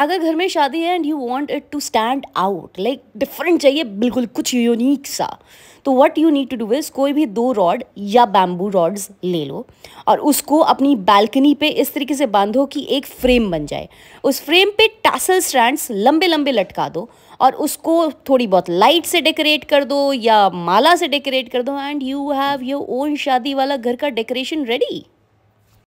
अगर घर में शादी है and you want it to stand out like different चाहिए बिल्कुल कुछ यूनिक सा तो what you need to do is कोई भी दो रॉड या बैम्बू रॉड्स ले लो और उसको अपनी बालकनी पे इस तरीके से बांधो कि एक फ्रेम बन जाए उस फ्रेम पे टासल स्टैंड्स लंबे लंबे लटका दो और उसको थोड़ी बहुत लाइट से डेकोरेट कर दो या माला से डेकोरेट कर दो and you have your own शादी वाला घर का डेकोरेशन रेडी